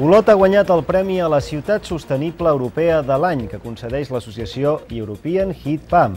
Olot ha guanyat el Premi a la Ciutat Sostenible Europea de l'any que concedeix l'associació European Heat Pump.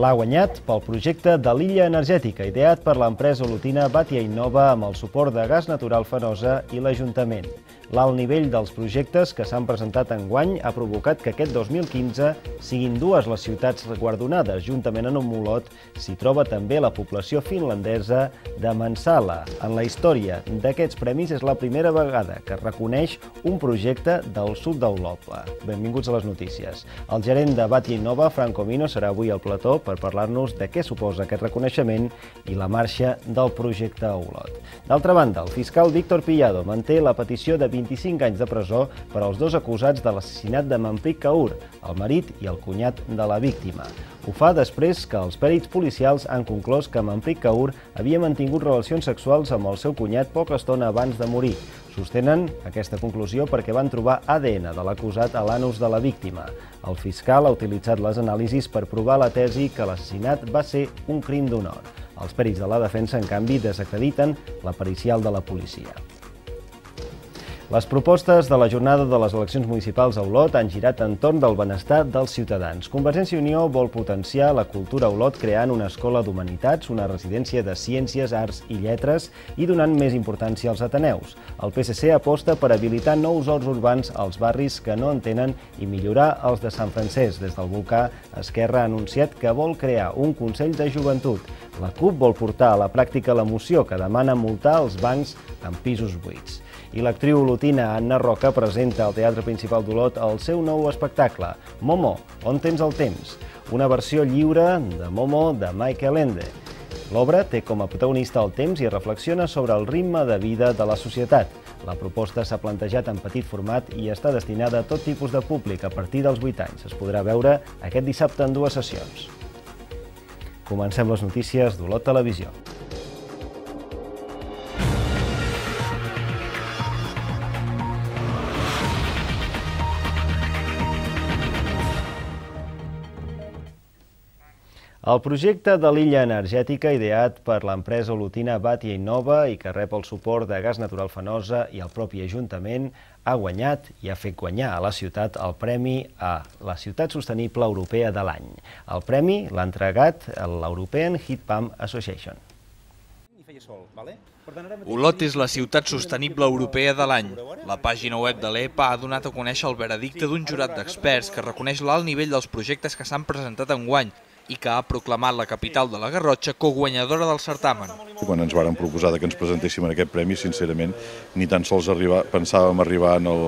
L'ha guanyat pel projecte de l'illa energètica, ideat per l'empresa olotina Batia Innova amb el suport de Gas Natural Fenosa i l'Ajuntament. L'alt nivell dels projectes que s'han presentat en guany ha provocat que aquest 2015 siguin dues les ciutats guardonades. Juntament amb Molot s'hi troba també la població finlandesa de Mansala. En la història d'aquests premis és la primera vegada que es reconeix un projecte del sud d'Europa. Benvinguts a les notícies. El gerent de Bati Nova, Franco Mino, serà avui al plató per parlar-nos de què suposa aquest reconeixement i la marxa del projecte a Olot. D'altra banda, el fiscal Víctor Pillado manté la petició de 20 25 anys de presó per als dos acusats de l'assassinat de Manpic Kaur, el marit i el cunyat de la víctima. Ho fa després que els pèrits policials han conclòs que Manpric Kaur havia mantingut relacions sexuals amb el seu cunyat poca estona abans de morir. Sostenen aquesta conclusió perquè van trobar ADN de l'acusat a l'anus de la víctima. El fiscal ha utilitzat les anàlisis per provar la tesi que l'assassinat va ser un crim d'honor. Els pèrits de la defensa, en canvi, desacrediten la pericial de la policia. Les propostes de la jornada de les eleccions municipals a Olot han girat entorn del benestar dels ciutadans. Convergència i Unió vol potenciar la cultura a Olot creant una escola d'humanitats, una residència de ciències, arts i lletres i donant més importància als ateneus. El PSC aposta per habilitar nous horts urbans als barris que no en tenen i millorar els de Sant Francesc. Des del volcà, Esquerra ha anunciat que vol crear un Consell de Joventut. La CUP vol portar a la pràctica la moció que demana multar els bancs amb pisos buits i l'actriu olotina Anna Roca presenta al Teatre Principal d'Olot el seu nou espectacle, Momo, on tens el temps, una versió lliure de Momo de Michael Ende. L'obra té com a protagonista el temps i reflexiona sobre el ritme de vida de la societat. La proposta s'ha plantejat en petit format i està destinada a tot tipus de públic a partir dels 8 anys. Es podrà veure aquest dissabte en dues sessions. Comencem les notícies d'Olot Televisió. El projecte de l'illa energètica ideat per l'empresa olotina Batia Innova i que rep el suport de Gas Natural Fenosa i el propi Ajuntament ha guanyat i ha fet guanyar a la ciutat el Premi a la Ciutat Sostenible Europea de l'any. El premi l'ha entregat l'European Heat Pump Association. Olot és la ciutat sostenible europea de l'any. La pàgina web de l'EPA ha donat a conèixer el veredicte d'un jurat d'experts que reconeix l'alt nivell dels projectes que s'han presentat en guany i que ha proclamat la capital de la Garrotxa coguanyadora del certamen. Quan ens varen proposar que ens presentéssim en aquest premi, sincerament, ni tan sols pensàvem arribar en el,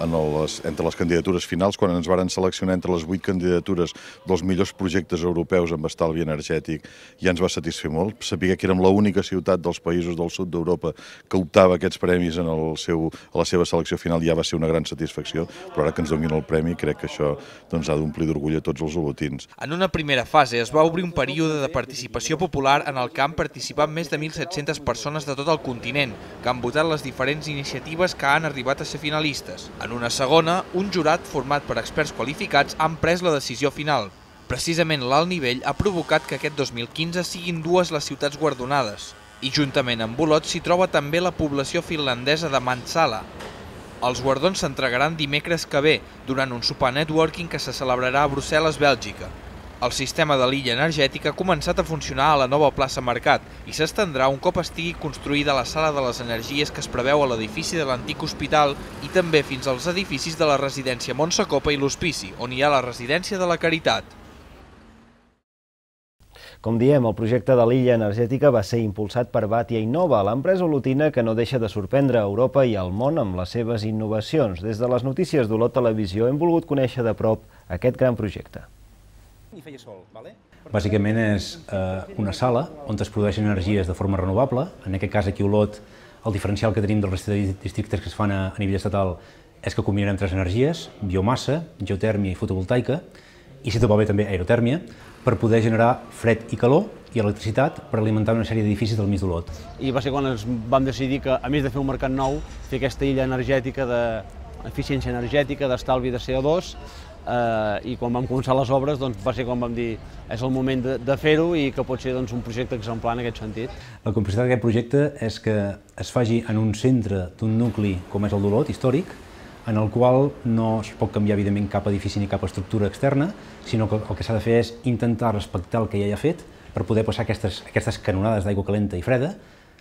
en les, entre les candidatures finals, quan ens varen seleccionar entre les vuit candidatures dels millors projectes europeus amb estalvi energètic, ja ens va satisfer molt. Saber que érem l'única ciutat dels països del sud d'Europa que optava aquests premis en el seu, a la seva selecció final ja va ser una gran satisfacció, però ara que ens donin el premi crec que això doncs, ha d'omplir d'orgull a tots els olotins. En una primera fase es va obrir un període de participació popular en el camp participant més de 1.700 persones de tot el continent, que han votat les diferents iniciatives que han arribat a ser finalistes. En una segona, un jurat format per experts qualificats han pres la decisió final. Precisament l'alt nivell ha provocat que aquest 2015 siguin dues les ciutats guardonades, i juntament amb Bolot s'hi troba també la població finlandesa de Mansala. Els guardons s'entregaran dimecres que ve, durant un sopar networking que se celebrarà a Brussel·les, Bèlgica. El sistema de l'illa energètica ha començat a funcionar a la nova plaça Mercat i s'estendrà un cop estigui construïda la sala de les energies que es preveu a l'edifici de l'antic hospital i també fins als edificis de la residència Montsecopa i l'Hospici, on hi ha la residència de la Caritat. Com diem, el projecte de l'illa energètica va ser impulsat per Batia Innova, l'empresa olotina que no deixa de sorprendre a Europa i al món amb les seves innovacions. Des de les notícies d'Olot Televisió hem volgut conèixer de prop aquest gran projecte ni feia sol. Vale? Bàsicament és eh, una sala on es produeixen energies de forma renovable. En aquest cas aquí a Olot el diferencial que tenim del reste de districtes que es fan a, a nivell estatal és que combinarem tres energies, biomassa, geotèrmia i fotovoltaica, i si tot va bé també aerotèrmia, per poder generar fred i calor i electricitat per alimentar una sèrie d'edificis del mig d'Olot. I va ser quan ens vam decidir que, a més de fer un mercat nou, fer aquesta illa energètica de eficiència energètica, d'estalvi de CO2 eh, i quan vam començar les obres doncs, va ser quan vam dir és el moment de, de fer-ho i que pot ser doncs, un projecte exemplar en aquest sentit. La complicitat d'aquest projecte és que es faci en un centre d'un nucli com és el Dolot, històric, en el qual no es pot canviar, evidentment, cap edifici ni cap estructura externa, sinó que el que s'ha de fer és intentar respectar el que ja hi ha fet per poder passar aquestes, aquestes canonades d'aigua calenta i freda,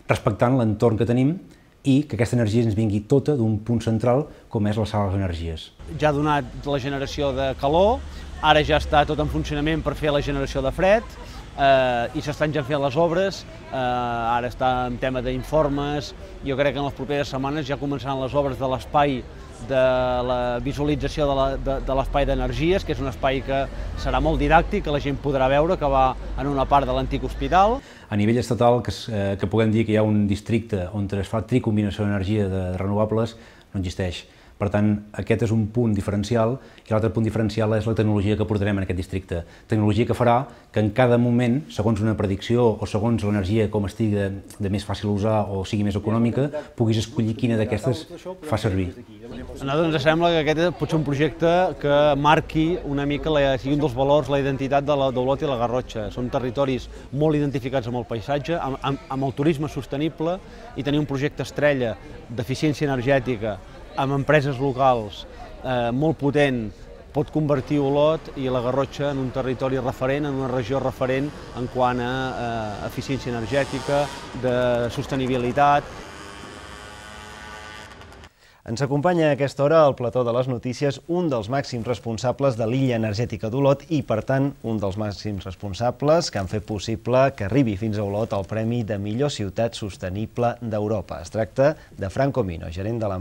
respectant l'entorn que tenim i que aquesta energia ens vingui tota d'un punt central com és la sala d'energies. Ja ha donat la generació de calor, ara ja està tot en funcionament per fer la generació de fred, eh, i s'estan ja fent les obres, eh, ara està en tema d'informes, jo crec que en les properes setmanes ja començaran les obres de l'espai de la visualització de l'espai de, de d'energies, que és un espai que serà molt didàctic, que la gent podrà veure, que va en una part de l'antic hospital. A nivell estatal, que, eh, que puguem dir que hi ha un districte on es fa tricombinació d'energia de, de renovables, no existeix. Per tant, aquest és un punt diferencial i l'altre punt diferencial és la tecnologia que portarem en aquest districte. Tecnologia que farà que en cada moment, segons una predicció o segons l'energia com estigui de, de més fàcil usar o sigui més econòmica, puguis escollir quina d'aquestes fa servir. A nosaltres ens sembla que aquest pot ser un projecte que marqui una mica, la, sigui un dels valors, la identitat de la d'Olot i la Garrotxa. Són territoris molt identificats amb el paisatge, amb, amb, amb el turisme sostenible i tenir un projecte estrella d'eficiència energètica, amb empreses locals eh, molt potent pot convertir Olot i la Garrotxa en un territori referent, en una regió referent en quant a eh, eficiència energètica, de sostenibilitat, ens acompanya a aquesta hora al plató de les notícies un dels màxims responsables de l'illa energètica d'Olot i, per tant, un dels màxims responsables que han fet possible que arribi fins a Olot el Premi de Millor Ciutat Sostenible d'Europa. Es tracta de Franco Mino, gerent de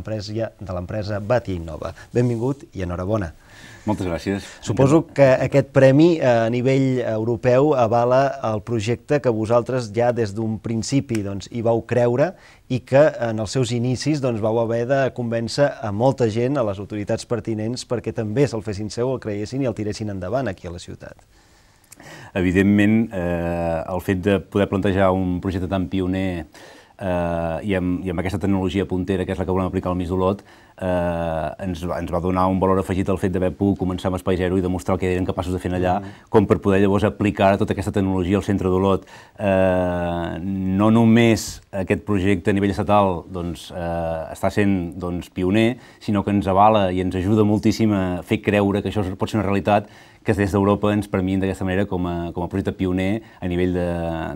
l'empresa Bati Innova. Benvingut i enhorabona. Moltes gràcies. Suposo que aquest premi eh, a nivell europeu avala el projecte que vosaltres ja des d'un principi doncs, hi vau creure i que en els seus inicis doncs, vau haver de convèncer a molta gent, a les autoritats pertinents, perquè també se'l fessin seu, el creiessin i el tiressin endavant aquí a la ciutat. Evidentment, eh, el fet de poder plantejar un projecte tan pioner eh, i, amb, i amb aquesta tecnologia puntera, que és la que volem aplicar al Misolot, eh, ens, ens va donar un valor afegit al fet d'haver pogut començar amb Espai Zero i demostrar el que eren capaços de fer allà, mm. com per poder llavors aplicar tota aquesta tecnologia al centre d'Olot. Eh, no només aquest projecte a nivell estatal doncs, eh, està sent doncs, pioner, sinó que ens avala i ens ajuda moltíssim a fer creure que això pot ser una realitat que des d'Europa ens premien d'aquesta manera com a, com a projecte pioner a nivell de,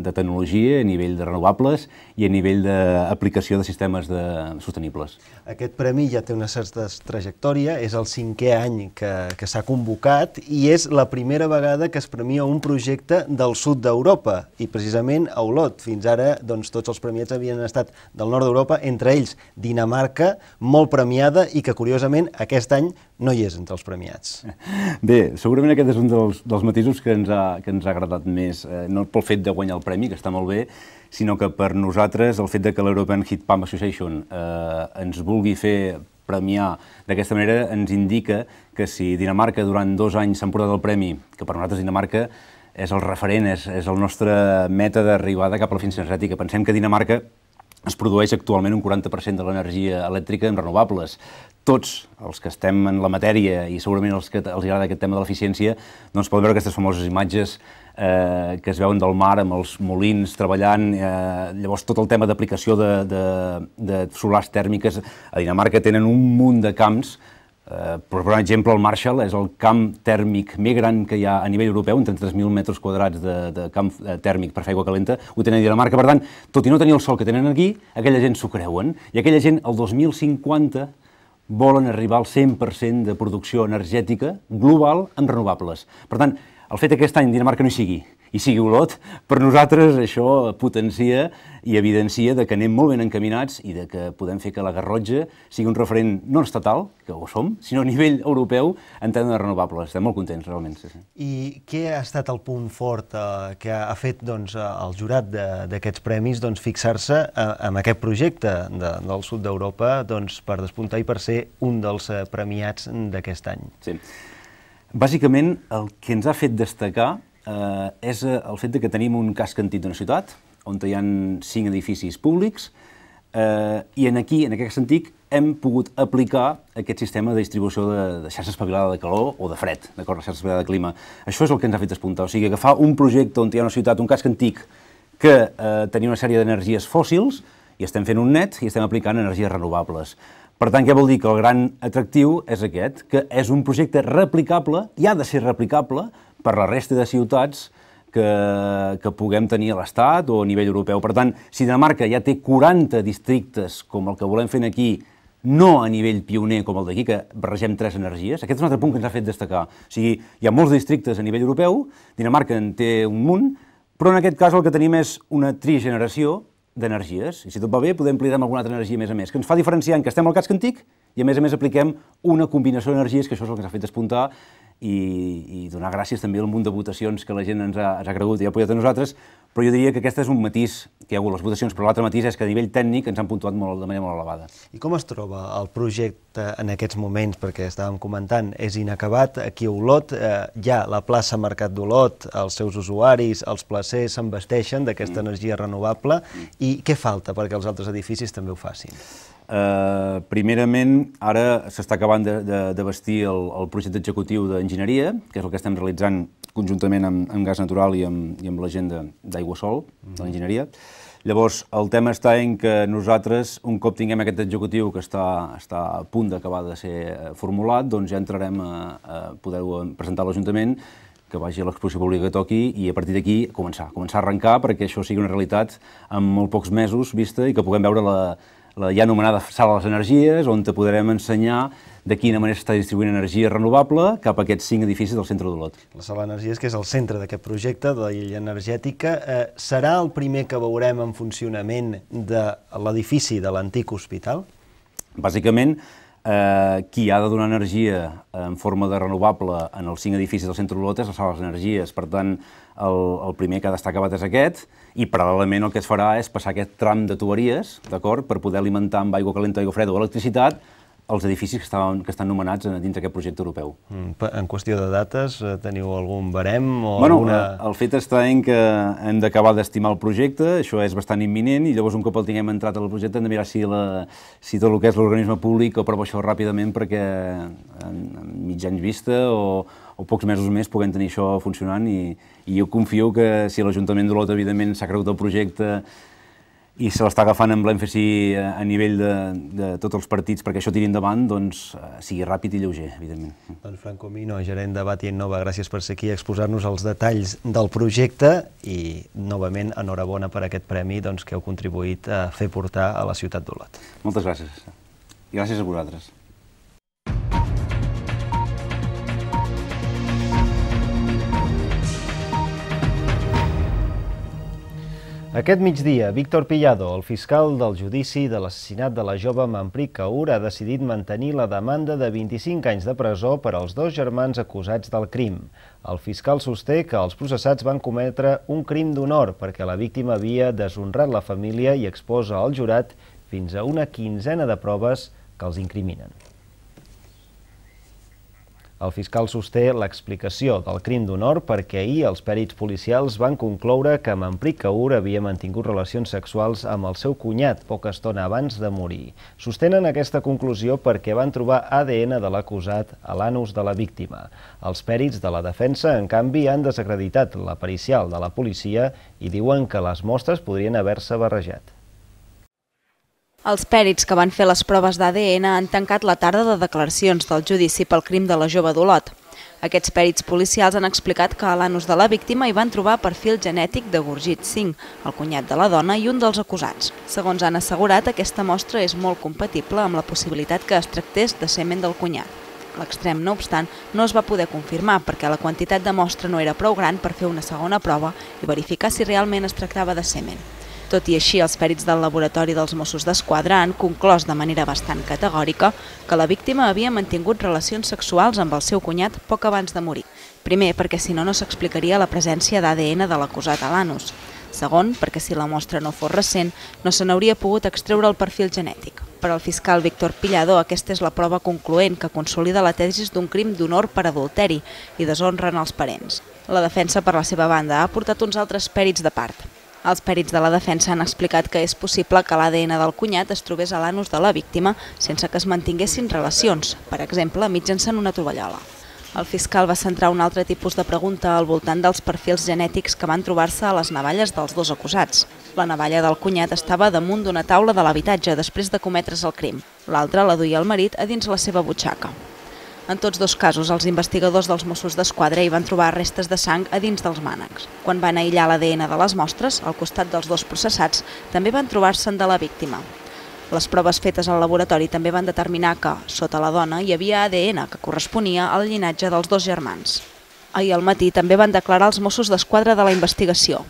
de tecnologia, a nivell de renovables i a nivell d'aplicació de sistemes de, sostenibles. Aquest premi ja té una certa trajectòria, és el cinquè any que, que s'ha convocat i és la primera vegada que es premia un projecte del sud d'Europa i precisament a Olot. Fins ara doncs, tots els premiats havien estat del nord d'Europa, entre ells Dinamarca, molt premiada i que curiosament aquest any no hi és entre els premiats. Bé, segurament que aquest és un dels, dels matisos que ens, ha, que ens ha agradat més, eh, no pel fet de guanyar el premi, que està molt bé, sinó que per nosaltres el fet de que l'European Heat Pump Association eh, ens vulgui fer premiar d'aquesta manera ens indica que si Dinamarca durant dos anys s'ha portat el premi, que per nosaltres Dinamarca és el referent, és, és el nostre meta d'arribada cap a la fins energètica. Pensem que Dinamarca es produeix actualment un 40% de l'energia elèctrica en renovables tots els que estem en la matèria i segurament els que els agrada aquest tema de l'eficiència, doncs podem veure aquestes famoses imatges eh, que es veuen del mar amb els molins treballant, eh, llavors tot el tema d'aplicació de, de, de solars tèrmiques. A Dinamarca tenen un munt de camps eh, per un exemple, el Marshall és el camp tèrmic més gran que hi ha a nivell europeu, entre 3.000 metres quadrats de, de camp eh, tèrmic per fer aigua calenta, ho tenen a Dinamarca. Per tant, tot i no tenir el sol que tenen aquí, aquella gent s'ho creuen, i aquella gent, el 2050, volen arribar al 100% de producció energètica global en renovables. Per tant, el fet que aquest any Dinamarca no hi sigui, i sigui Olot, per nosaltres això potencia i evidencia de que anem molt ben encaminats i de que podem fer que la Garrotja sigui un referent no estatal, que ho som, sinó a nivell europeu en tant de renovables. Estem molt contents, realment. Sí, sí. I què ha estat el punt fort eh, que ha fet doncs, eh, el jurat d'aquests premis doncs, fixar-se eh, en aquest projecte de, del sud d'Europa doncs, per despuntar i per ser un dels eh, premiats d'aquest any? Sí. Bàsicament, el que ens ha fet destacar eh, és eh, el fet de que tenim un casc antic d'una ciutat, on hi ha cinc edificis públics, eh, i en aquí, en aquest sentit, hem pogut aplicar aquest sistema de distribució de, de xarxa espavilada de calor o de fred, d'acord, xarxa espavilada de clima. Això és el que ens ha fet despuntar, o sigui, agafar un projecte on hi ha una ciutat, un casc antic, que eh, tenia una sèrie d'energies fòssils, i estem fent un net i estem aplicant energies renovables. Per tant, què vol dir? Que el gran atractiu és aquest, que és un projecte replicable, i ha de ser replicable, per la resta de ciutats que, que puguem tenir a l'Estat o a nivell europeu. Per tant, si Dinamarca ja té 40 districtes, com el que volem fer aquí, no a nivell pioner com el d'aquí, que barregem tres energies. Aquest és un altre punt que ens ha fet destacar. O sigui, hi ha molts districtes a nivell europeu, Dinamarca en té un munt, però en aquest cas el que tenim és una trigeneració d'energies, i si tot va bé podem ampliar amb alguna altra energia més a més, que ens fa diferenciar en que estem al cas antic i a més a més apliquem una combinació d'energies, que això és el que ens ha fet despuntar, i, i donar gràcies també al munt de votacions que la gent ens ha, ens ha cregut i ha apoyat a nosaltres, però jo diria que aquest és un matís que hi ha hagut les votacions, però l'altre matís és que a nivell tècnic ens han puntuat molt, de manera molt elevada. I com es troba el projecte en aquests moments? Perquè estàvem comentant, és inacabat, aquí a Olot eh, ja la plaça Mercat d'Olot, els seus usuaris, els placers s'envesteixen d'aquesta mm. energia renovable, mm. i què falta perquè els altres edificis també ho facin? Eh, primerament, ara s'està acabant de, de, de vestir el, el projecte executiu d'enginyeria, que és el que estem realitzant conjuntament amb, amb gas natural i amb, i amb la gent d'Aigua Sol, de l'enginyeria. Llavors, el tema està en que nosaltres, un cop tinguem aquest executiu que està, està a punt d'acabar de ser eh, formulat, doncs ja entrarem a, a poder-ho presentar a l'Ajuntament que vagi a l'exposició pública que toqui i a partir d'aquí començar, començar a arrencar perquè això sigui una realitat en molt pocs mesos vista i que puguem veure la, la ja anomenada sala de les energies, on te podrem ensenyar de quina manera s'està distribuint energia renovable cap a aquests cinc edificis del centre d'Olot. La Sala d'Energies, que és el centre d'aquest projecte de l'illa energètica, eh, serà el primer que veurem en funcionament de l'edifici de l'antic hospital? Bàsicament, eh, qui ha de donar energia en forma de renovable en els cinc edificis del centre d'Olot és la Sala d'Energies. Per tant, el, el primer que ha acabat és aquest, i paral·lelament el que es farà és passar aquest tram de tuberies, d'acord, per poder alimentar amb aigua calenta, aigua freda o electricitat els edificis que, estaven, que estan nomenats dins d'aquest projecte europeu. Mm, en qüestió de dates, eh, teniu algun barem o bueno, alguna... Eh, el fet està en que hem d'acabar d'estimar el projecte, això és bastant imminent, i llavors un cop el tinguem entrat al projecte hem de mirar si, la, si tot el que és l'organisme públic aprova això ràpidament perquè en, en mitjans vista o, o pocs mesos més puguem tenir això funcionant i, i jo confio que si l'Ajuntament d'Olot, evidentment, s'ha cregut el projecte i se l'està agafant amb l'èmfasi eh, a nivell de, de tots els partits perquè això tiri endavant, doncs eh, sigui ràpid i lleuger, evidentment. Doncs Franco Mino, gerent de Bati Nova, gràcies per ser aquí a exposar-nos els detalls del projecte i, novament, enhorabona per aquest premi doncs, que heu contribuït a fer portar a la ciutat d'Olot. Moltes gràcies. I gràcies a vosaltres. Aquest migdia, Víctor Pillado, el fiscal del judici de l'assassinat de la jove Manpric Kaur, ha decidit mantenir la demanda de 25 anys de presó per als dos germans acusats del crim. El fiscal sosté que els processats van cometre un crim d'honor perquè la víctima havia deshonrat la família i exposa al jurat fins a una quinzena de proves que els incriminen. El fiscal sosté l'explicació del crim d'honor perquè ahir els perits policials van concloure que en Pricaur havia mantingut relacions sexuals amb el seu cunyat poca estona abans de morir. Sostenen aquesta conclusió perquè van trobar ADN de l'acusat a l'anus de la víctima. Els perits de la defensa, en canvi, han desacreditat la pericial de la policia i diuen que les mostres podrien haver-se barrejat. Els pèrits que van fer les proves d'ADN han tancat la tarda de declaracions del judici pel crim de la jove d'Olot. Aquests pèrits policials han explicat que a l'anus de la víctima hi van trobar perfil genètic de Gurgit Singh, el cunyat de la dona i un dels acusats. Segons han assegurat, aquesta mostra és molt compatible amb la possibilitat que es tractés de semen del cunyat. L'extrem, no obstant, no es va poder confirmar perquè la quantitat de mostra no era prou gran per fer una segona prova i verificar si realment es tractava de semen. Tot i així, els pèrits del laboratori dels Mossos d'Esquadra han conclòs de manera bastant categòrica que la víctima havia mantingut relacions sexuals amb el seu cunyat poc abans de morir. Primer, perquè si no, no s'explicaria la presència d'ADN de l'acusat a l'anus. Segon, perquè si la mostra no fos recent, no se n'hauria pogut extreure el perfil genètic. Per al fiscal Víctor Pillado, aquesta és la prova concloent que consolida la tesi d'un crim d'honor per adulteri i deshonren els parents. La defensa, per la seva banda, ha portat uns altres pèrits de part. Els perits de la defensa han explicat que és possible que l'ADN del cunyat es trobés a l'anus de la víctima sense que es mantinguessin relacions, per exemple, mitjançant una tovallola. El fiscal va centrar un altre tipus de pregunta al voltant dels perfils genètics que van trobar-se a les navalles dels dos acusats. La navalla del cunyat estava damunt d'una taula de l'habitatge després de cometre's el crim. L'altra la duia el marit a dins la seva butxaca. En tots dos casos, els investigadors dels Mossos d'Esquadra hi van trobar restes de sang a dins dels mànecs. Quan van aïllar l'ADN de les mostres, al costat dels dos processats, també van trobar-se'n de la víctima. Les proves fetes al laboratori també van determinar que, sota la dona, hi havia ADN que corresponia al llinatge dels dos germans. Ahir al matí també van declarar els Mossos d'Esquadra de la investigació.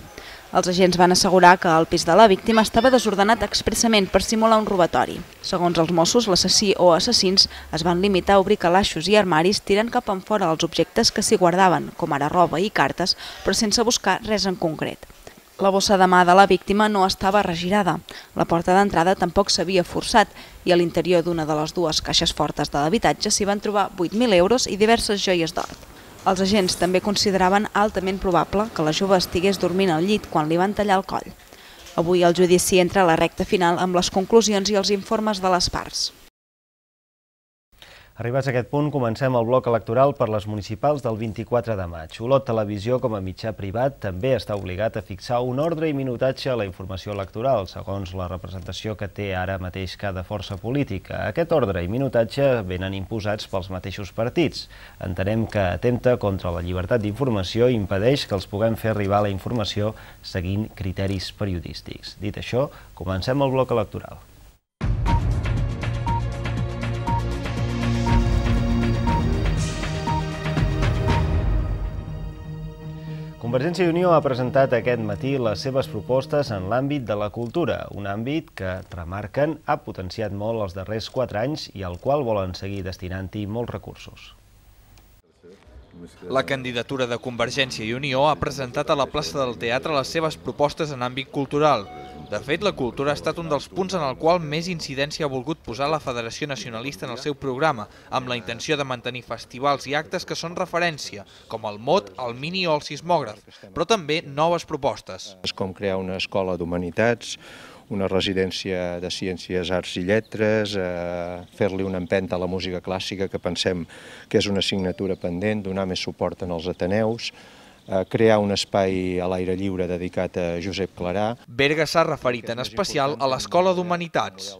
Els agents van assegurar que el pis de la víctima estava desordenat expressament per simular un robatori. Segons els Mossos, l'assassí o assassins es van limitar a obrir calaixos i armaris tirant cap enfora els objectes que s'hi guardaven, com ara roba i cartes, però sense buscar res en concret. La bossa de mà de la víctima no estava regirada, la porta d'entrada tampoc s'havia forçat i a l'interior d'una de les dues caixes fortes de l'habitatge s'hi van trobar 8.000 euros i diverses joies d'or. Els agents també consideraven altament probable que la jove estigués dormint al llit quan li van tallar el coll. Avui el judici entra a la recta final amb les conclusions i els informes de les parts. Arribats a aquest punt, comencem el bloc electoral per les municipals del 24 de maig. Olot Televisió, com a mitjà privat, també està obligat a fixar un ordre i minutatge a la informació electoral, segons la representació que té ara mateix cada força política. Aquest ordre i minutatge venen imposats pels mateixos partits. Entenem que atempta contra la llibertat d'informació i impedeix que els puguem fer arribar la informació seguint criteris periodístics. Dit això, comencem el bloc electoral. Convergència i Unió ha presentat aquest matí les seves propostes en l'àmbit de la cultura, un àmbit que, remarquen, ha potenciat molt els darrers quatre anys i al qual volen seguir destinant-hi molts recursos. La candidatura de Convergència i Unió ha presentat a la plaça del teatre les seves propostes en àmbit cultural. De fet, la cultura ha estat un dels punts en el qual més incidència ha volgut posar la Federació Nacionalista en el seu programa, amb la intenció de mantenir festivals i actes que són referència, com el mot, el mini o el sismògraf, però també noves propostes. És com crear una escola d'humanitats, una residència de Ciències, Arts i Lletres, eh, fer-li una empenta a la música clàssica, que pensem que és una assignatura pendent, donar més suport en els Ateneus, eh, crear un espai a l'aire lliure dedicat a Josep Clarà. Berga s'ha referit en especial a l'Escola d'Humanitats.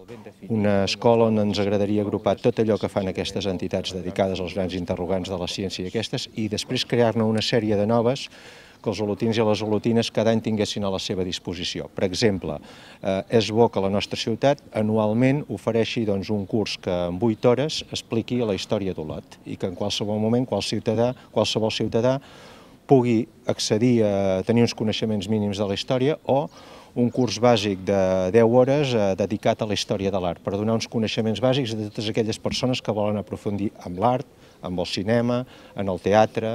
Una escola on ens agradaria agrupar tot allò que fan aquestes entitats dedicades als grans interrogants de la ciència i aquestes, i després crear-ne una sèrie de noves que els olotins i les olotines cada any tinguessin a la seva disposició. Per exemple, eh, és bo que la nostra ciutat anualment ofereixi doncs, un curs que en 8 hores expliqui la història d'Olot i que en qualsevol moment ciutadà, qualsevol ciutadà pugui accedir a tenir uns coneixements mínims de la història o un curs bàsic de 10 hores eh, dedicat a la història de l'art, per donar uns coneixements bàsics a totes aquelles persones que volen aprofundir en l'art, amb el cinema, en el teatre...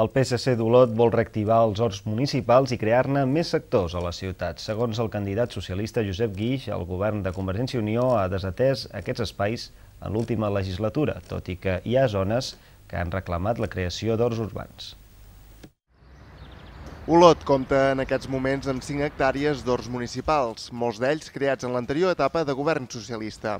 El PSC d'Olot vol reactivar els horts municipals i crear-ne més sectors a la ciutat. Segons el candidat socialista Josep Guix, el govern de Convergència i Unió ha desatès aquests espais en l'última legislatura, tot i que hi ha zones que han reclamat la creació d'horts urbans. Olot compta en aquests moments amb 5 hectàrees d'horts municipals, molts d'ells creats en l'anterior etapa de govern socialista.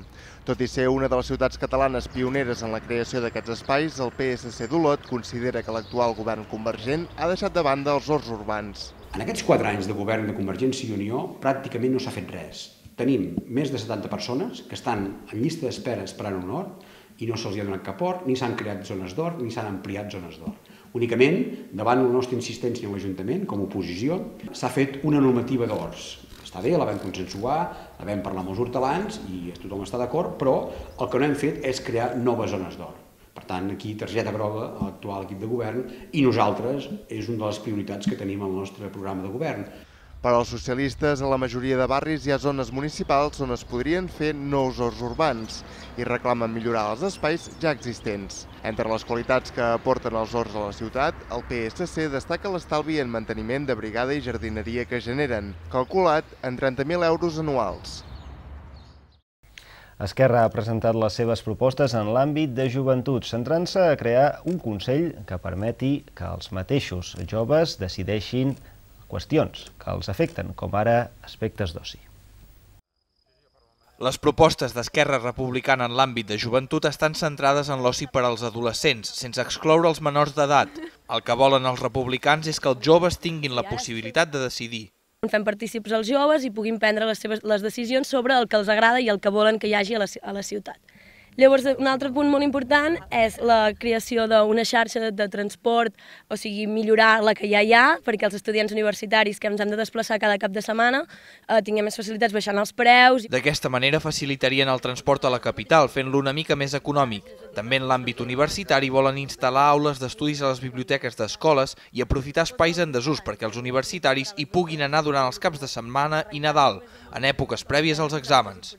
Tot i ser una de les ciutats catalanes pioneres en la creació d'aquests espais, el PSC d'Olot considera que l'actual govern convergent ha deixat de banda els horts urbans. En aquests 4 anys de govern de Convergència i Unió pràcticament no s'ha fet res. Tenim més de 70 persones que estan en llista d'espera esperant un hort i no se'ls ha donat cap hort, ni s'han creat zones d'hort, ni s'han ampliat zones d'hort. Únicament, davant la nostra insistència en l'Ajuntament, com a oposició, s'ha fet una normativa d'horts. Està bé, la vam consensuar, la vam parlar amb els hortelans i tothom està d'acord, però el que no hem fet és crear noves zones d'hort. Per tant, aquí targeta groga l'actual equip de govern i nosaltres és una de les prioritats que tenim al nostre programa de govern. Per als socialistes, a la majoria de barris hi ha zones municipals on es podrien fer nous horts urbans i reclamen millorar els espais ja existents. Entre les qualitats que aporten els horts a la ciutat, el PSC destaca l'estalvi en manteniment de brigada i jardineria que generen, calculat en 30.000 euros anuals. Esquerra ha presentat les seves propostes en l'àmbit de joventut, centrant-se a crear un Consell que permeti que els mateixos joves decideixin qüestions que els afecten, com ara aspectes d'oci. Les propostes d'Esquerra Republicana en l'àmbit de joventut estan centrades en l'oci per als adolescents, sense excloure els menors d'edat. El que volen els republicans és que els joves tinguin la possibilitat de decidir. Fem partícips els joves i puguin prendre les, seves, les decisions sobre el que els agrada i el que volen que hi hagi a la, a la ciutat. Llavors, un altre punt molt important és la creació d'una xarxa de transport, o sigui, millorar la que ja hi ha, perquè els estudiants universitaris que ens hem de desplaçar cada cap de setmana eh, tinguem més facilitats baixant els preus. D'aquesta manera facilitarien el transport a la capital, fent-lo una mica més econòmic. També en l'àmbit universitari volen instal·lar aules d'estudis a les biblioteques d'escoles i aprofitar espais en desús perquè els universitaris hi puguin anar durant els caps de setmana i Nadal, en èpoques prèvies als exàmens.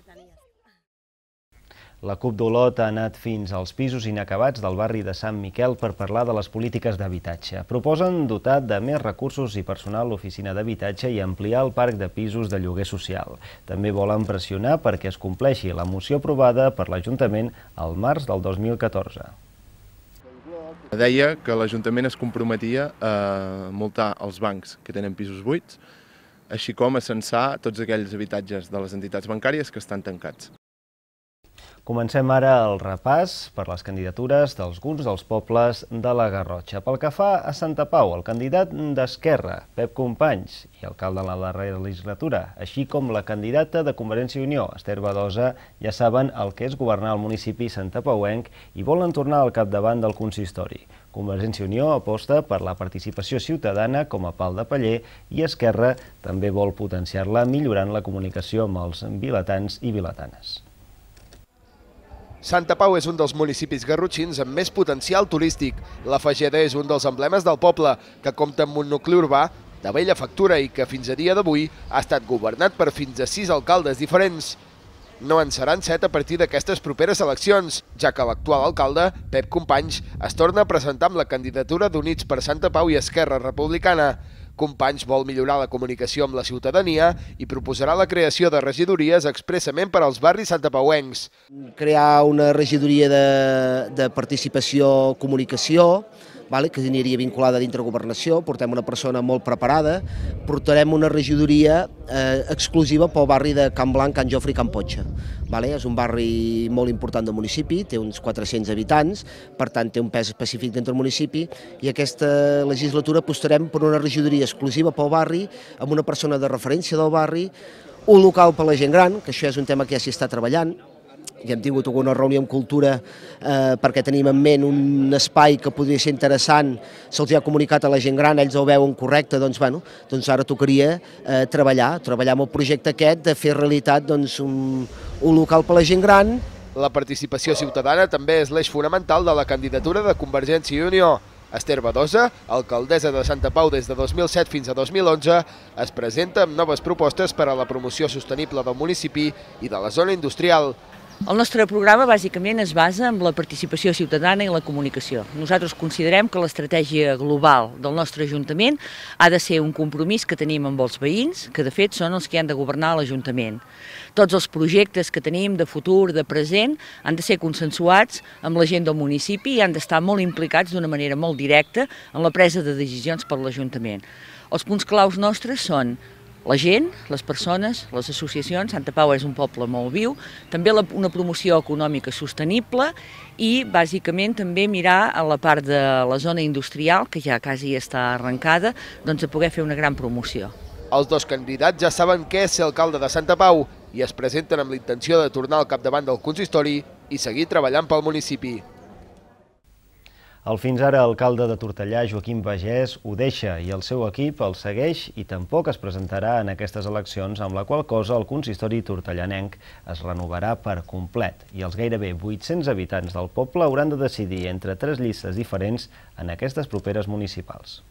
La CUP d'Olot ha anat fins als pisos inacabats del barri de Sant Miquel per parlar de les polítiques d'habitatge. Proposen dotar de més recursos i personal l'oficina d'habitatge i ampliar el parc de pisos de lloguer social. També volen pressionar perquè es compleixi la moció aprovada per l'Ajuntament al març del 2014. Deia que l'Ajuntament es comprometia a multar els bancs que tenen pisos buits, així com a censar tots aquells habitatges de les entitats bancàries que estan tancats. Comencem ara el repàs per les candidatures d'alguns dels pobles de la Garrotxa. Pel que fa a Santa Pau, el candidat d'Esquerra, Pep Companys, i alcalde de la darrera legislatura, així com la candidata de Convergència i Unió, Esther Badosa, ja saben el que és governar el municipi Santa Pauenc i volen tornar al capdavant del consistori. Convergència i Unió aposta per la participació ciutadana com a pal de paller i Esquerra també vol potenciar-la millorant la comunicació amb els vilatans i vilatanes. Santa Pau és un dels municipis garrotxins amb més potencial turístic. La Fageda és un dels emblemes del poble, que compta amb un nucli urbà de vella factura i que fins a dia d'avui ha estat governat per fins a sis alcaldes diferents. No en seran set a partir d'aquestes properes eleccions, ja que l'actual alcalde, Pep Companys, es torna a presentar amb la candidatura d'Units per Santa Pau i Esquerra Republicana. Companys vol millorar la comunicació amb la ciutadania i proposarà la creació de regidories expressament per als barris santapauencs. Crear una regidoria de, de participació-comunicació, que aniria vinculada dintre governació, portem una persona molt preparada, portarem una regidoria eh, exclusiva pel barri de Can Blanc, Can Jofre i Can Potxa. Vale? És un barri molt important del municipi, té uns 400 habitants, per tant té un pes específic dintre del municipi, i aquesta legislatura apostarem per una regidoria exclusiva pel barri, amb una persona de referència del barri, un local per la gent gran, que això és un tema que ja s'hi està treballant, ja hem tingut alguna reunió amb cultura eh, perquè tenim en ment un espai que podria ser interessant, se'ls ha comunicat a la gent gran, ells ho veuen correcte, doncs, bueno, doncs ara tocaria eh, treballar, treballar amb el projecte aquest de fer realitat doncs, un, un local per la gent gran. La participació ciutadana també és l'eix fonamental de la candidatura de Convergència i Unió. Esther Badosa, alcaldessa de Santa Pau des de 2007 fins a 2011, es presenta amb noves propostes per a la promoció sostenible del municipi i de la zona industrial. El nostre programa bàsicament es basa en la participació ciutadana i la comunicació. Nosaltres considerem que l'estratègia global del nostre Ajuntament ha de ser un compromís que tenim amb els veïns, que de fet són els que han de governar l'Ajuntament. Tots els projectes que tenim de futur, de present, han de ser consensuats amb la gent del municipi i han d'estar molt implicats d'una manera molt directa en la presa de decisions per l'Ajuntament. Els punts claus nostres són la gent, les persones, les associacions. Santa Pau és un poble molt viu, també la, una promoció econòmica sostenible i, bàsicament, també mirar a la part de la zona industrial, que ja quasi està arrencada, doncs a poder fer una gran promoció. Els dos candidats ja saben què és ser alcalde de Santa Pau i es presenten amb l'intenció de tornar al capdavant del consistori i seguir treballant pel municipi. El fins ara alcalde de Tortellà, Joaquim Pagès, ho deixa i el seu equip el segueix i tampoc es presentarà en aquestes eleccions, amb la qual cosa el consistori tortellanenc es renovarà per complet i els gairebé 800 habitants del poble hauran de decidir entre tres llistes diferents en aquestes properes municipals.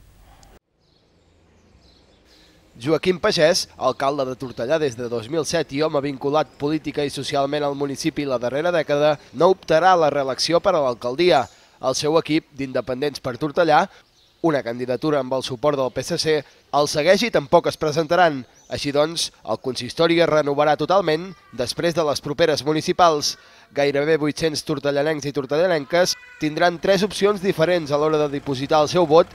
Joaquim Pagès, alcalde de Tortellà des de 2007 i home vinculat política i socialment al municipi la darrera dècada, no optarà a la reelecció per a l'alcaldia el seu equip d'independents per Tortellà, una candidatura amb el suport del PSC, el segueix i tampoc es presentaran. Així doncs, el consistori es renovarà totalment després de les properes municipals. Gairebé 800 tortellanencs i tortellanenques tindran tres opcions diferents a l'hora de dipositar el seu vot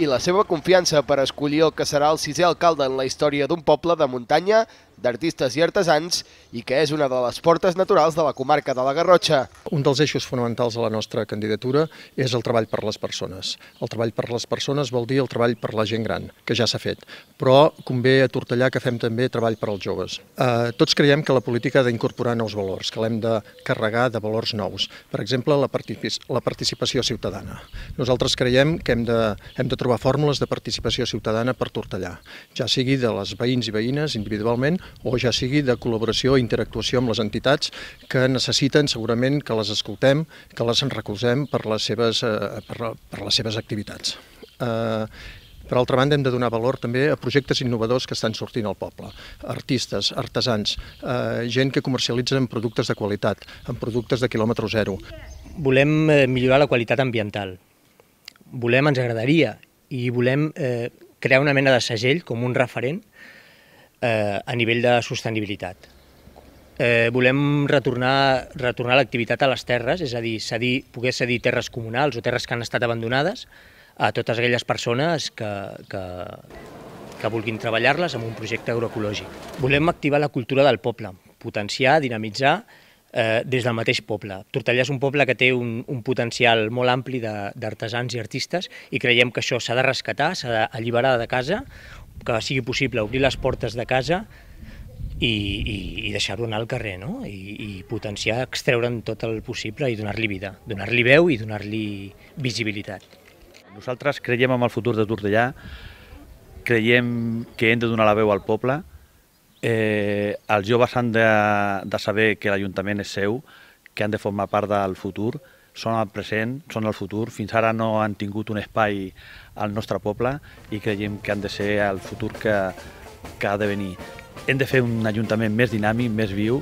i la seva confiança per escollir el que serà el sisè alcalde en la història d'un poble de muntanya d'artistes i artesans i que és una de les portes naturals de la comarca de la Garrotxa. Un dels eixos fonamentals de la nostra candidatura és el treball per les persones. El treball per les persones vol dir el treball per la gent gran, que ja s'ha fet, però convé a Tortellà que fem també treball per als joves. Eh, tots creiem que la política ha d'incorporar nous valors, que l'hem de carregar de valors nous. Per exemple, la, la participació ciutadana. Nosaltres creiem que hem de, hem de trobar fórmules de participació ciutadana per Tortellà, ja sigui de les veïns i veïnes individualment o ja sigui de col·laboració i interactuació amb les entitats que necessiten segurament que les escoltem, que les recolzem per les seves, eh, per, per les seves activitats. Eh, per altra banda, hem de donar valor també a projectes innovadors que estan sortint al poble. Artistes, artesans, eh, gent que comercialitza en productes de qualitat, en productes de quilòmetre zero. Volem eh, millorar la qualitat ambiental. Volem, ens agradaria, i volem eh, crear una mena de segell com un referent eh, a nivell de sostenibilitat. Eh, volem retornar, retornar l'activitat a les terres, és a dir, cedir, poder cedir terres comunals o terres que han estat abandonades a totes aquelles persones que, que, que vulguin treballar-les amb un projecte agroecològic. Volem activar la cultura del poble, potenciar, dinamitzar eh, des del mateix poble. Tortellà és un poble que té un, un potencial molt ampli d'artesans i artistes i creiem que això s'ha de rescatar, s'ha d'alliberar de casa que sigui possible obrir les portes de casa i, i, i deixar-lo anar al carrer, no? I, i potenciar, extreure'n tot el possible i donar-li vida, donar-li veu i donar-li visibilitat. Nosaltres creiem en el futur de Tortellà, creiem que hem de donar la veu al poble, eh, els joves han de, de saber que l'Ajuntament és seu, que han de formar part del futur, són el present, són el futur. Fins ara no han tingut un espai al nostre poble i creiem que han de ser el futur que, que ha de venir. Hem de fer un ajuntament més dinàmic, més viu.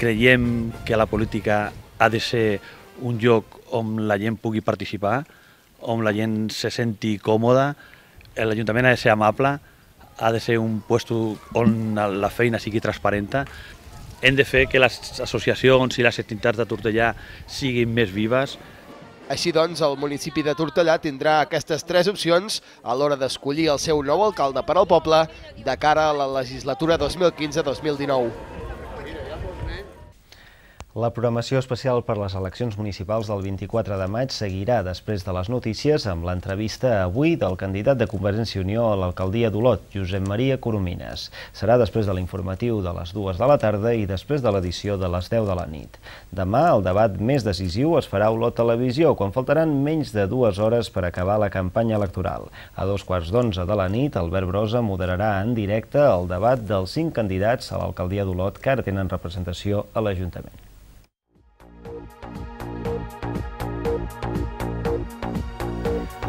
Creiem que la política ha de ser un lloc on la gent pugui participar, on la gent se senti còmoda, l'Ajuntament ha de ser amable, ha de ser un lloc on la feina sigui transparenta hem de fer que les associacions i les entitats de Tortellà siguin més vives. Així doncs, el municipi de Tortellà tindrà aquestes tres opcions a l'hora d'escollir el seu nou alcalde per al poble de cara a la legislatura 2015-2019. La programació especial per les eleccions municipals del 24 de maig seguirà després de les notícies amb l'entrevista avui del candidat de Convergència i Unió a l'alcaldia d'Olot, Josep Maria Coromines. Serà després de l'informatiu de les dues de la tarda i després de l'edició de les 10 de la nit. Demà el debat més decisiu es farà a Olot Televisió, quan faltaran menys de dues hores per acabar la campanya electoral. A dos quarts d'onze de la nit, Albert Brosa moderarà en directe el debat dels cinc candidats a l'alcaldia d'Olot que ara tenen representació a l'Ajuntament.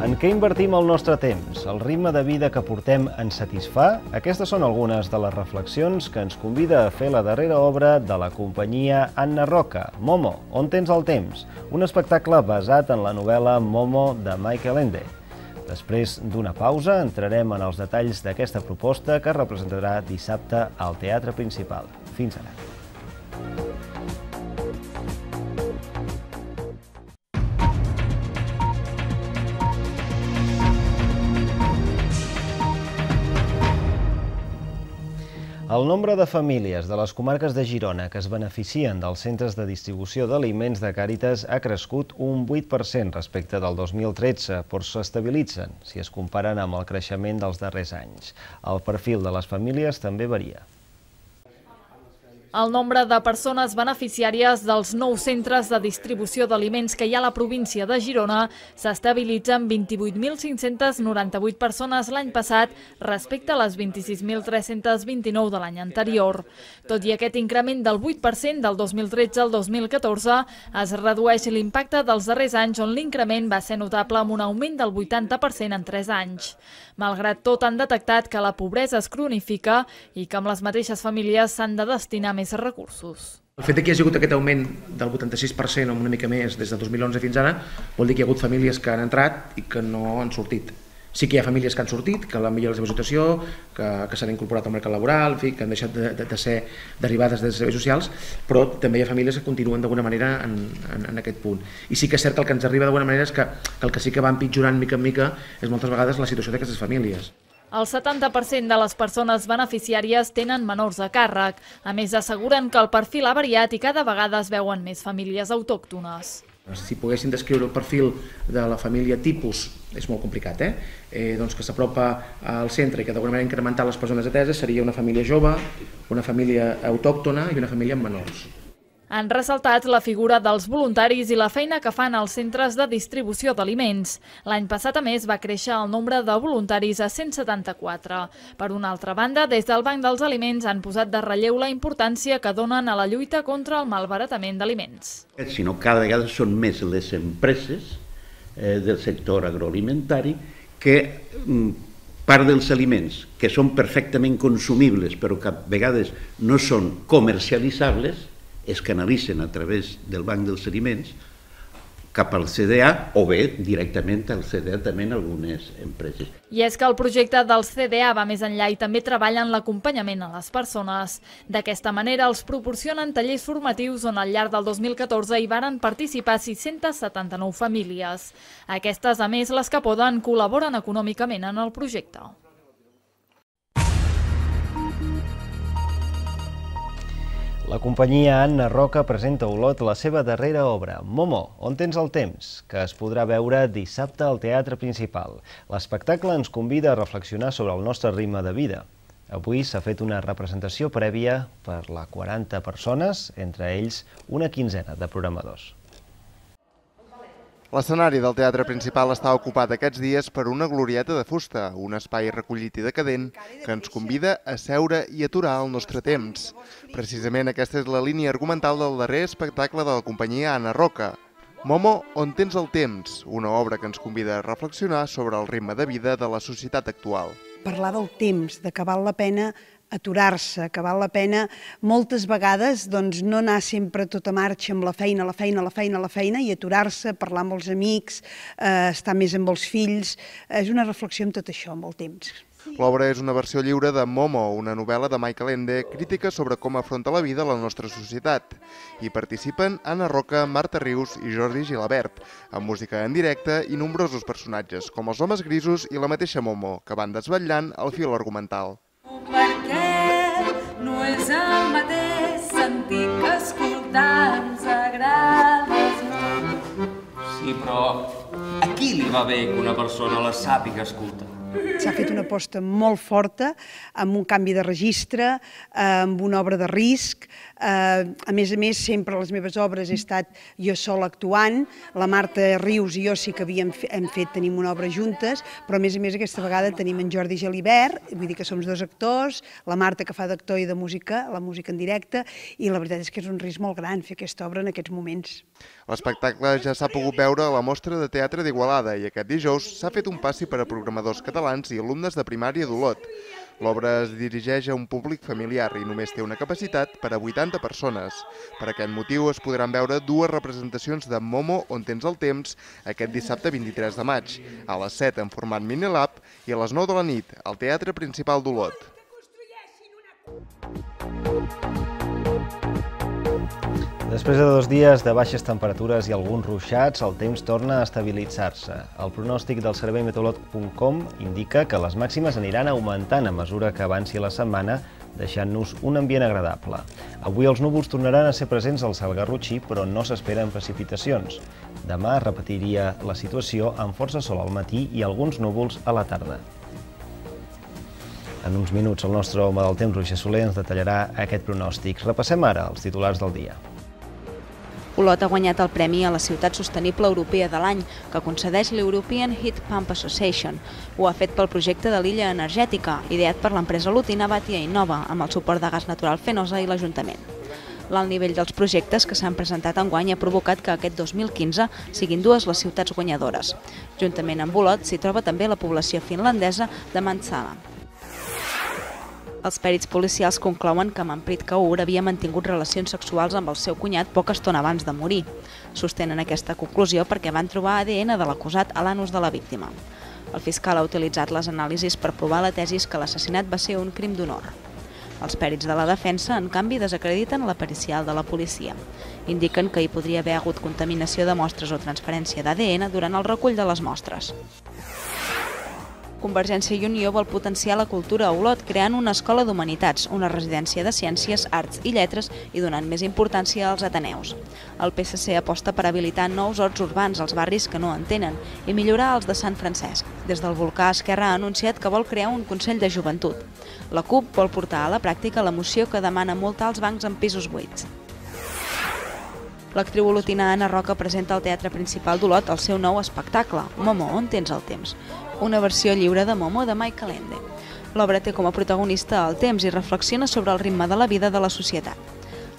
En què invertim el nostre temps? El ritme de vida que portem ens satisfà? Aquestes són algunes de les reflexions que ens convida a fer la darrera obra de la companyia Anna Roca, Momo, On tens el temps? Un espectacle basat en la novel·la Momo de Michael Ende. Després d'una pausa entrarem en els detalls d'aquesta proposta que representarà dissabte al Teatre Principal. Fins ara. El nombre de famílies de les comarques de Girona que es beneficien dels centres de distribució d'aliments de Càritas ha crescut un 8% respecte del 2013, però s'estabilitzen si es comparen amb el creixement dels darrers anys. El perfil de les famílies també varia. El nombre de persones beneficiàries dels nous centres de distribució d'aliments que hi ha a la província de Girona s'estabilitza en 28.598 persones l'any passat respecte a les 26.329 de l'any anterior. Tot i aquest increment del 8% del 2013 al 2014, es redueix l'impacte dels darrers anys on l'increment va ser notable amb un augment del 80% en 3 anys. Malgrat tot, han detectat que la pobresa es cronifica i que amb les mateixes famílies s'han de destinar més més recursos. El fet que hi ha hagut aquest augment del 86% o una mica més des de 2011 fins ara vol dir que hi ha hagut famílies que han entrat i que no han sortit. Sí que hi ha famílies que han sortit, que han millorat la seva situació, que, que s'han incorporat al mercat laboral, en fi, que han deixat de, de, de ser derivades de serveis socials, però també hi ha famílies que continuen d'alguna manera en, en, en aquest punt. I sí que és cert que el que ens arriba d'alguna manera és que, que el que sí que va empitjorant mica en mica és moltes vegades la situació d'aquestes famílies. El 70% de les persones beneficiàries tenen menors a càrrec. A més, asseguren que el perfil ha variat i cada vegada es veuen més famílies autòctones. Si poguessin descriure el perfil de la família tipus, és molt complicat, eh? eh doncs que s'apropa al centre i que d'alguna manera incrementar les persones ateses seria una família jove, una família autòctona i una família amb menors han ressaltat la figura dels voluntaris i la feina que fan els centres de distribució d'aliments. L'any passat, a més, va créixer el nombre de voluntaris a 174. Per una altra banda, des del Banc dels Aliments han posat de relleu la importància que donen a la lluita contra el malbaratament d'aliments. Eh, sinó cada vegada són més les empreses eh, del sector agroalimentari que mm, part dels aliments que són perfectament consumibles però que a vegades no són comercialitzables es canalitzen a través del Banc dels Sediments cap al CDA o bé directament al CDA també en algunes empreses. I és que el projecte dels CDA va més enllà i també treballa en l'acompanyament a les persones. D'aquesta manera els proporcionen tallers formatius on al llarg del 2014 hi varen participar 679 famílies. Aquestes, a més, les que poden col·laboren econòmicament en el projecte. La companyia Anna Roca presenta a Olot la seva darrera obra, Momo, on tens el temps, que es podrà veure dissabte al Teatre Principal. L'espectacle ens convida a reflexionar sobre el nostre ritme de vida. Avui s'ha fet una representació prèvia per la 40 persones, entre ells una quinzena de programadors. L'escenari del teatre principal està ocupat aquests dies per una glorieta de fusta, un espai recollit i decadent que ens convida a seure i aturar el nostre temps. Precisament aquesta és la línia argumental del darrer espectacle de la companyia Anna Roca, Momo, on tens el temps, una obra que ens convida a reflexionar sobre el ritme de vida de la societat actual. Parlar del temps, de que val la pena aturar-se, que val la pena moltes vegades doncs, no anar sempre tota marxa amb la feina, la feina, la feina, la feina, i aturar-se, parlar amb els amics, eh, estar més amb els fills. És una reflexió amb tot això, amb el temps. L'obra és una versió lliure de Momo, una novel·la de Michael Ende, crítica sobre com afronta la vida la nostra societat. Hi participen Anna Roca, Marta Rius i Jordi Gilabert, amb música en directe i nombrosos personatges, com els homes grisos i la mateixa Momo, que van desvetllant el fil argumental. Opa és el mateix sentir que escoltar ens agrades Sí, però a qui li va bé que una persona la sàpiga escoltar? S'ha fet una aposta molt forta amb un canvi de registre, amb una obra de risc, Eh, a més a més, sempre les meves obres he estat jo sola actuant, la Marta Rius i jo sí que havíem hem fet, tenim una obra juntes, però a més a més aquesta vegada tenim en Jordi Gelibert, vull dir que som dos actors, la Marta que fa d'actor i de música, la música en directe, i la veritat és que és un risc molt gran fer aquesta obra en aquests moments. L'espectacle ja s'ha pogut veure a la mostra de teatre d'Igualada i aquest dijous s'ha fet un passi per a programadors catalans i alumnes de primària d'Olot. L'obra es dirigeix a un públic familiar i només té una capacitat per a 80 persones. Per aquest motiu es podran veure dues representacions de Momo on tens el temps aquest dissabte 23 de maig, a les 7 en format Minilab i a les 9 de la nit al Teatre Principal d'Olot. Música Després de dos dies de baixes temperatures i alguns ruixats, el temps torna a estabilitzar-se. El pronòstic del servei meteorolog.com indica que les màximes aniran augmentant a mesura que avanci la setmana, deixant-nos un ambient agradable. Avui els núvols tornaran a ser presents al Salgarrutxí, però no s'esperen precipitacions. Demà repetiria la situació amb força sol al matí i alguns núvols a la tarda. En uns minuts, el nostre home del temps, Roger Soler, ens detallarà aquest pronòstic. Repassem ara els titulars del dia. Olot ha guanyat el premi a la Ciutat Sostenible Europea de l'any, que concedeix l'European Heat Pump Association. Ho ha fet pel projecte de l'illa energètica, ideat per l'empresa lutina Batia Innova, amb el suport de gas natural Fenosa i l'Ajuntament. L'alt nivell dels projectes que s'han presentat en guany ha provocat que aquest 2015 siguin dues les ciutats guanyadores. Juntament amb Olot s'hi troba també la població finlandesa de Mansala. Els pèrits policials conclouen que Manprit Kaur havia mantingut relacions sexuals amb el seu cunyat poca estona abans de morir. Sostenen aquesta conclusió perquè van trobar ADN de l'acusat a l'anus de la víctima. El fiscal ha utilitzat les anàlisis per provar la tesi que l'assassinat va ser un crim d'honor. Els pèrits de la defensa, en canvi, desacrediten la pericial de la policia. Indiquen que hi podria haver hagut contaminació de mostres o transferència d'ADN durant el recull de les mostres. Convergència i Unió vol potenciar la cultura a Olot creant una escola d'humanitats, una residència de ciències, arts i lletres i donant més importància als ateneus. El PSC aposta per habilitar nous horts urbans als barris que no en tenen i millorar els de Sant Francesc. Des del volcà Esquerra ha anunciat que vol crear un Consell de Joventut. La CUP vol portar a la pràctica la moció que demana multar als bancs en pisos buits. L'actriu olotina Anna Roca presenta al Teatre Principal d'Olot el seu nou espectacle, Momo, on tens el temps? una versió lliure de Momo de Michael Ende. L'obra té com a protagonista el temps i reflexiona sobre el ritme de la vida de la societat.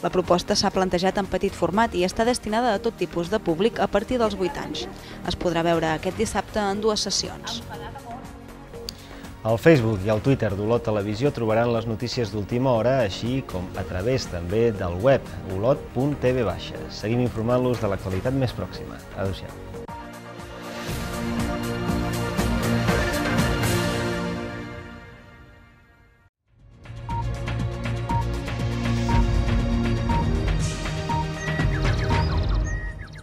La proposta s'ha plantejat en petit format i està destinada a tot tipus de públic a partir dels 8 anys. Es podrà veure aquest dissabte en dues sessions. Al Facebook i al Twitter d'Olot Televisió trobaran les notícies d'última hora, així com a través també del web olot.tv. Seguim informant-los de l'actualitat més pròxima. Adéu-siau.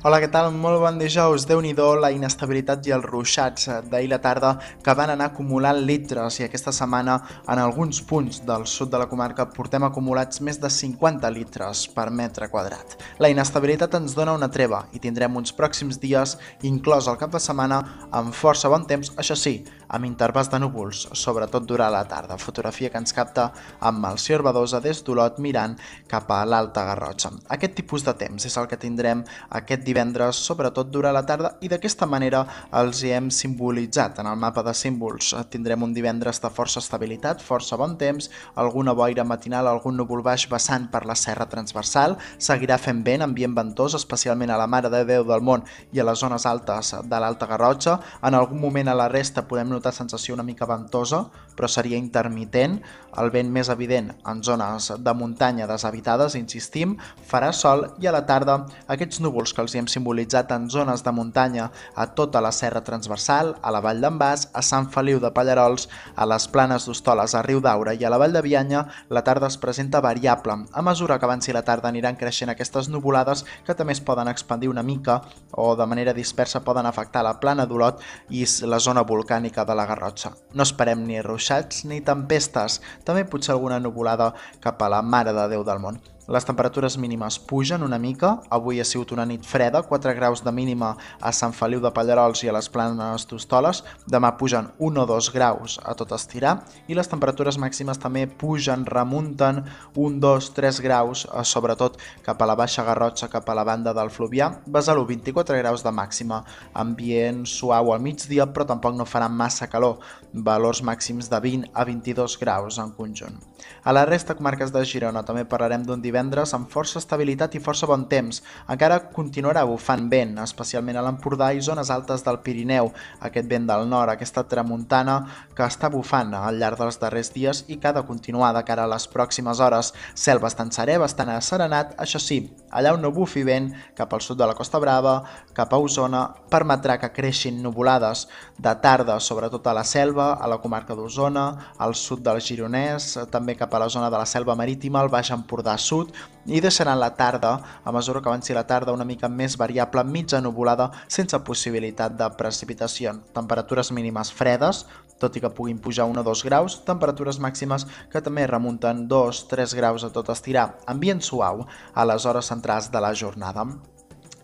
Hola, què tal? Molt bon dijous. déu nhi la inestabilitat i els ruixats d'ahir la tarda que van anar acumulant litres i aquesta setmana en alguns punts del sud de la comarca portem acumulats més de 50 litres per metre quadrat. La inestabilitat ens dona una treva i tindrem uns pròxims dies, inclòs el cap de setmana, amb força bon temps, això sí, amb intervals de núvols, sobretot durant la tarda, fotografia que ens capta amb el Sior Badosa des d'Olot mirant cap a l'Alta Garrotxa. Aquest tipus de temps és el que tindrem aquest divendres, sobretot durant la tarda, i d'aquesta manera els hi hem simbolitzat en el mapa de símbols. Tindrem un divendres de força estabilitat, força bon temps, alguna boira matinal, algun núvol baix vessant per la serra transversal, seguirà fent vent, ambient ventós, especialment a la Mare de Déu del Món i a les zones altes de l'Alta Garrotxa. En algun moment a la resta podem notar notar sensació una mica ventosa, però seria intermitent. El vent més evident en zones de muntanya deshabitades, insistim, farà sol i a la tarda aquests núvols que els hi hem simbolitzat en zones de muntanya a tota la serra transversal, a la Vall d'en Bas, a Sant Feliu de Pallarols, a les planes d'Hostoles, a Riu d'Aura i a la Vall de Bianya, la tarda es presenta variable. A mesura que avanci la tarda aniran creixent aquestes nuvolades que també es poden expandir una mica o de manera dispersa poden afectar la plana d'Olot i la zona volcànica de de la Garrotxa. No esperem ni ruixats ni tempestes, també potser alguna nuvolada cap a la Mare de Déu del Món. Les temperatures mínimes pugen una mica, avui ha sigut una nit freda, 4 graus de mínima a Sant Feliu de Pallarols i a les planes d'Hostoles, demà pugen 1 o 2 graus a tot estirar i les temperatures màximes també pugen, remunten 1, 2, 3 graus, eh, sobretot cap a la Baixa Garrotxa, cap a la banda del Fluvià, Besalú 24 graus de màxima, ambient suau al migdia però tampoc no farà massa calor, valors màxims de 20 a 22 graus en conjunt. A la resta de comarques de Girona també parlarem d'un divendres divendres amb força estabilitat i força bon temps. Encara continuarà bufant vent, especialment a l'Empordà i zones altes del Pirineu, aquest vent del nord, aquesta tramuntana que està bufant al llarg dels darrers dies i que ha de continuar de cara a les pròximes hores. Cel bastant serè, bastant asserenat, això sí, allà on no bufi vent, cap al sud de la Costa Brava, cap a Osona, permetrà que creixin nuvolades de tarda, sobretot a la selva, a la comarca d'Osona, al sud del Gironès, també cap a la zona de la selva marítima, al Baix Empordà Sud, sud i deixaran la tarda, a mesura que avanci la tarda, una mica més variable, mitja nuvolada, sense possibilitat de precipitació. Temperatures mínimes fredes, tot i que puguin pujar 1 o 2 graus, temperatures màximes que també remunten 2-3 graus a tot estirar, ambient suau a les hores centrals de la jornada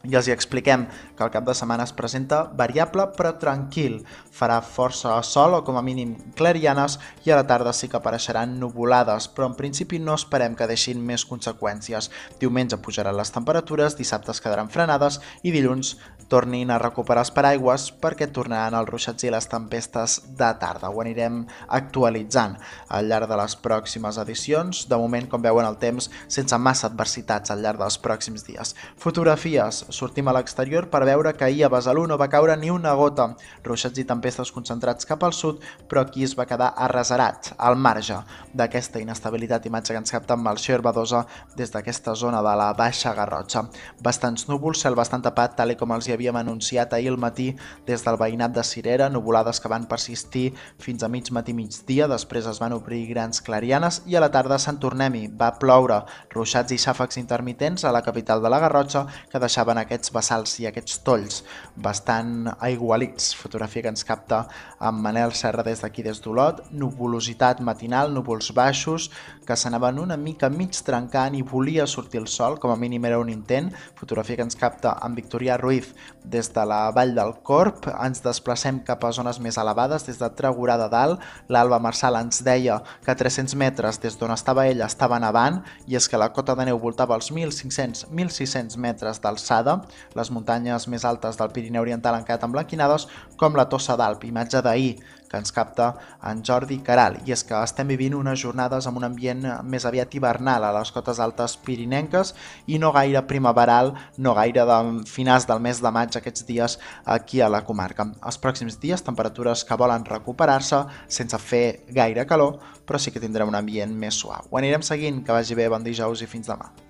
i els hi expliquem que el cap de setmana es presenta variable però tranquil. Farà força sol o com a mínim clarianes i a la tarda sí que apareixeran nuvolades, però en principi no esperem que deixin més conseqüències. Diumenge pujaran les temperatures, dissabte es quedaran frenades i dilluns tornin a recuperar els paraigües perquè tornaran els ruixats i les tempestes de tarda. Ho anirem actualitzant al llarg de les pròximes edicions. De moment, com veuen el temps, sense massa adversitats al llarg dels pròxims dies. Fotografies Sortim a l'exterior per veure que ahir a Besalú no va caure ni una gota. Ruixats i tempestes concentrats cap al sud, però aquí es va quedar arrasarat, al marge d'aquesta inestabilitat imatge que ens capta amb el Xer Badosa des d'aquesta zona de la Baixa Garrotxa. Bastants núvols, cel bastant tapat, tal com els hi havíem anunciat ahir al matí des del veïnat de Cirera, nuvolades que van persistir fins a mig matí migdia, després es van obrir grans clarianes i a la tarda Sant Tornemi va ploure, ruixats i xàfecs intermitents a la capital de la Garrotxa que deixaven en aquests vessals i aquests tolls bastant aigualits. Fotografia que ens capta amb Manel Serra des d'aquí, des d'Olot. Nuvolositat matinal, núvols baixos, que s'anaven una mica mig trencant i volia sortir el sol, com a mínim era un intent. Fotografia que ens capta amb Victoria Ruiz des de la Vall del Corp. Ens desplacem cap a zones més elevades, des de Tregurà de Dalt. L'Alba Marçal ens deia que a 300 metres des d'on estava ella estava nevant i és que la cota de neu voltava els 1.500-1.600 metres d'alçada nevada. Les muntanyes més altes del Pirineu Oriental han quedat emblanquinades, com la Tossa d'Alp, imatge d'ahir que ens capta en Jordi Caral. I és que estem vivint unes jornades amb un ambient més aviat hivernal a les cotes altes pirinenques i no gaire primaveral, no gaire de finals del mes de maig aquests dies aquí a la comarca. Els pròxims dies temperatures que volen recuperar-se sense fer gaire calor, però sí que tindrem un ambient més suau. Ho anirem seguint, que vagi bé, bon dijous i fins demà.